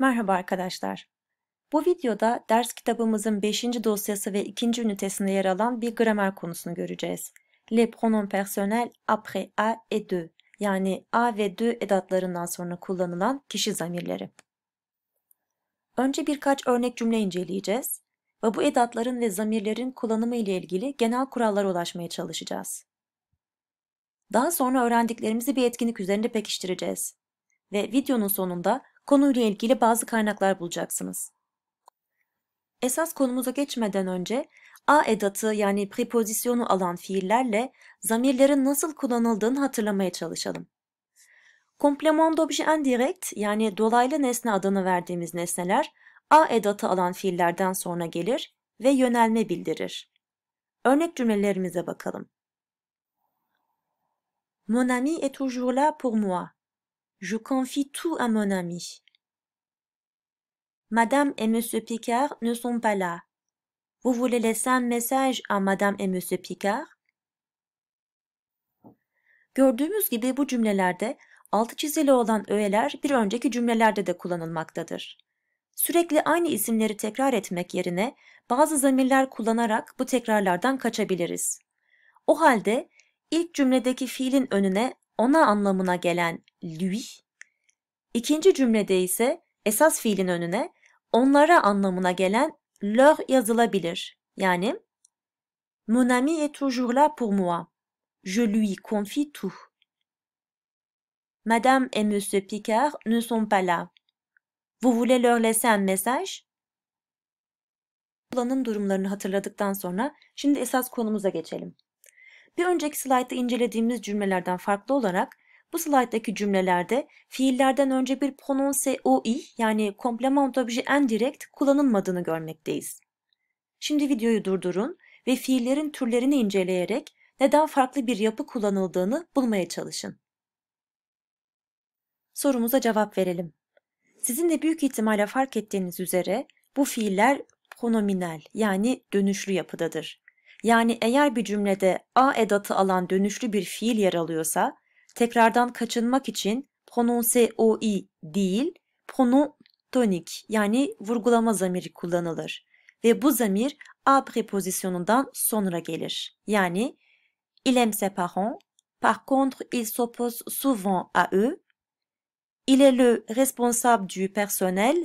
Merhaba arkadaşlar. Bu videoda ders kitabımızın 5. dosyası ve 2. ünitesinde yer alan bir gramer konusunu göreceğiz. Le pronom personnel après a et de yani a ve de edatlarından sonra kullanılan kişi zamirleri. Önce birkaç örnek cümle inceleyeceğiz ve bu edatların ve zamirlerin kullanımı ile ilgili genel kurallara ulaşmaya çalışacağız. Daha sonra öğrendiklerimizi bir etkinlik üzerinde pekiştireceğiz ve videonun sonunda konuyla ilgili bazı kaynaklar bulacaksınız. Esas konumuza geçmeden önce a edatı yani prepozisyonu alan fiillerle zamirlerin nasıl kullanıldığını hatırlamaya çalışalım. Komplement d'objet indirect yani dolaylı nesne adını verdiğimiz nesneler a edatı alan fiillerden sonra gelir ve yönelme bildirir. Örnek cümlelerimize bakalım. Mon ami est toujours là pour moi. Je confie tout à mon ami. Madame et Monsieur Picard ne sont pas là. Vous voulez laisser un mesaj à Madame et Monsieur Picard? Gördüğümüz gibi bu cümlelerde altı çizili olan öğeler bir önceki cümlelerde de kullanılmaktadır. Sürekli aynı isimleri tekrar etmek yerine bazı zamirler kullanarak bu tekrarlardan kaçabiliriz. O halde ilk cümledeki fiilin önüne ona anlamına gelen lui. İkinci cümlede ise esas fiilin önüne onlara anlamına gelen leur yazılabilir. Yani Mon ami est toujours là pour moi. Je lui confie tout. Madame et Monsieur Picard ne sont pas là. Vous voulez leur laisser un message? Kullanım durumlarını hatırladıktan sonra şimdi esas konumuza geçelim. Bir önceki slaytta incelediğimiz cümlelerden farklı olarak bu slayttaki cümlelerde fiillerden önce bir prononse oi yani complement objet indirect kullanılmadığını görmekteyiz. Şimdi videoyu durdurun ve fiillerin türlerini inceleyerek neden farklı bir yapı kullanıldığını bulmaya çalışın. Sorumuza cevap verelim. Sizin de büyük ihtimalle fark ettiğiniz üzere bu fiiller pronominal yani dönüşlü yapıdadır. Yani eğer bir cümlede a edatı alan dönüşlü bir fiil yer alıyorsa tekrardan kaçınmak için prononse oi değil, pronotonik yani vurgulama zamiri kullanılır ve bu zamir a prepozisyonundan sonra gelir. Yani il aime ses parents, par contre il s'oppose souvent à eux. Il est le responsable du personnel.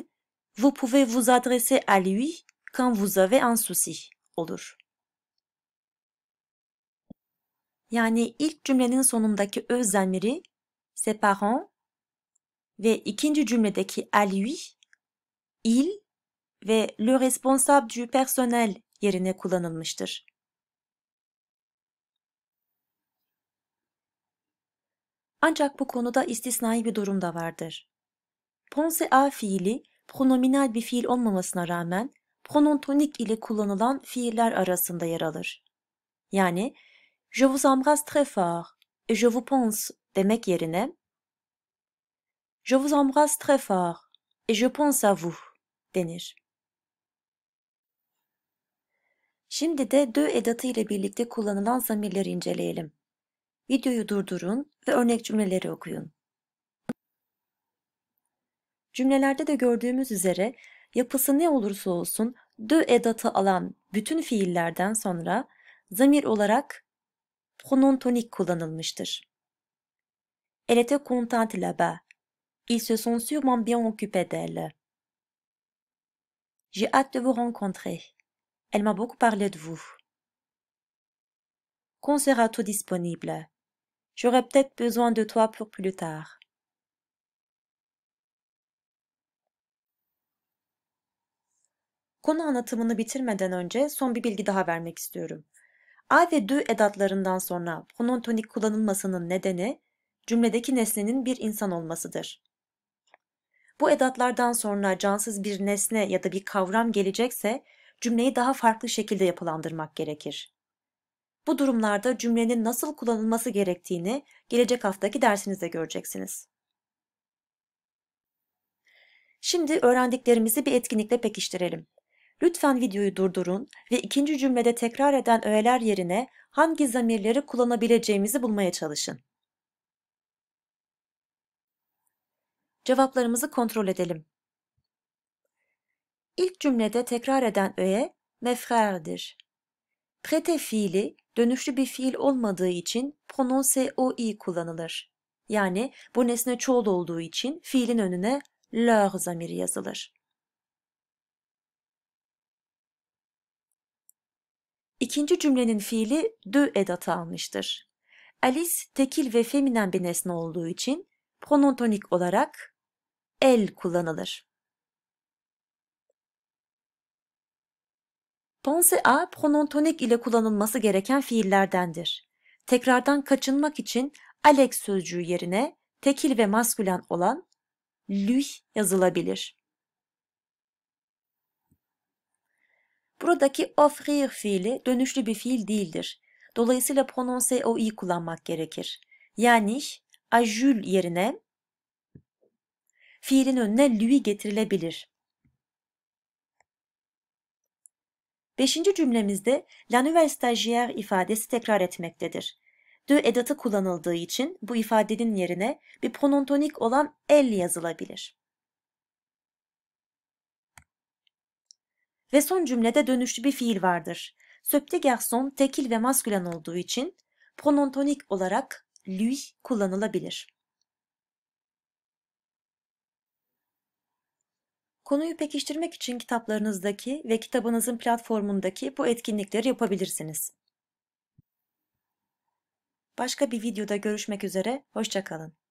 Vous pouvez vous adresser à lui quand vous avez un souci olur. yani ilk cümlenin sonundaki özenleri ses parents ve ikinci cümledeki à lui, il ve le responsable du personnel yerine kullanılmıştır. Ancak bu konuda istisnai bir durum da vardır. Ponce a fiili pronominal bir fiil olmamasına rağmen pronotonik ile kullanılan fiiller arasında yer alır. Yani Je vous embrasse très fort. Je vous pense demek yerine Je vous embrasse très fort. Je pense à vous denir. Şimdi de dö edatı ile birlikte kullanılan zamirleri inceleyelim. Videoyu durdurun ve örnek cümleleri okuyun. Cümlelerde de gördüğümüz üzere yapısı ne olursa olsun dö edatı alan bütün fiillerden sonra zamir olarak Elle était contente là-bas. Ils se sont sûrement bien occupés d'elle. J'ai hâte de vous rencontrer. Elle m'a beaucoup parlé de vous. Quand sera tout disponible J'aurai peut-être besoin de toi pour plus tard. Konu anlatımını bitirmeden önce son bir A ve D edatlarından sonra fonontonik kullanılmasının nedeni cümledeki nesnenin bir insan olmasıdır. Bu edatlardan sonra cansız bir nesne ya da bir kavram gelecekse cümleyi daha farklı şekilde yapılandırmak gerekir. Bu durumlarda cümlenin nasıl kullanılması gerektiğini gelecek haftaki dersinizde göreceksiniz. Şimdi öğrendiklerimizi bir etkinlikle pekiştirelim. Lütfen videoyu durdurun ve ikinci cümlede tekrar eden öğeler yerine hangi zamirleri kullanabileceğimizi bulmaya çalışın. Cevaplarımızı kontrol edelim. İlk cümlede tekrar eden öğe mefrerdir. Prete fiili dönüşlü bir fiil olmadığı için prononse oi kullanılır. Yani bu nesne çoğul olduğu için fiilin önüne leur zamiri yazılır. İkinci cümlenin fiili de edatı almıştır. Alice tekil ve feminen bir nesne olduğu için pronontonik olarak el kullanılır. Pense a pronontonik ile kullanılması gereken fiillerdendir. Tekrardan kaçınmak için Alex sözcüğü yerine tekil ve maskülen olan lui yazılabilir. Buradaki offrir fiili dönüşlü bir fiil değildir. Dolayısıyla prononse o'yu kullanmak gerekir. Yani ajül yerine fiilin önüne lui getirilebilir. Beşinci cümlemizde la nouvelle stagiaire ifadesi tekrar etmektedir. De edatı kullanıldığı için bu ifadenin yerine bir pronontonik olan el yazılabilir. ve son cümlede dönüşlü bir fiil vardır. Söpte garson tekil ve maskülen olduğu için pronontonik olarak lui kullanılabilir. Konuyu pekiştirmek için kitaplarınızdaki ve kitabınızın platformundaki bu etkinlikleri yapabilirsiniz. Başka bir videoda görüşmek üzere, hoşçakalın.